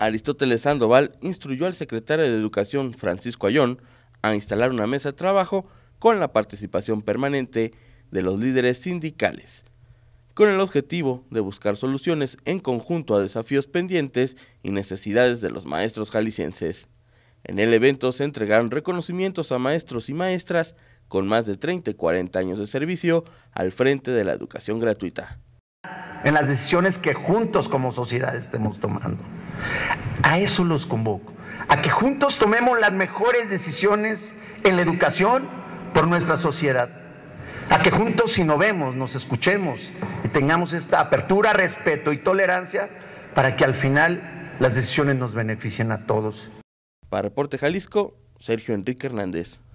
Aristóteles Sandoval instruyó al secretario de Educación Francisco Ayón a instalar una mesa de trabajo con la participación permanente de los líderes sindicales, con el objetivo de buscar soluciones en conjunto a desafíos pendientes y necesidades de los maestros jaliscienses. En el evento se entregaron reconocimientos a maestros y maestras con más de 30 y 40 años de servicio al frente de la educación gratuita en las decisiones que juntos como sociedad estemos tomando. A eso los convoco, a que juntos tomemos las mejores decisiones en la educación por nuestra sociedad, a que juntos vemos, nos escuchemos y tengamos esta apertura, respeto y tolerancia para que al final las decisiones nos beneficien a todos. Para Reporte Jalisco, Sergio Enrique Hernández.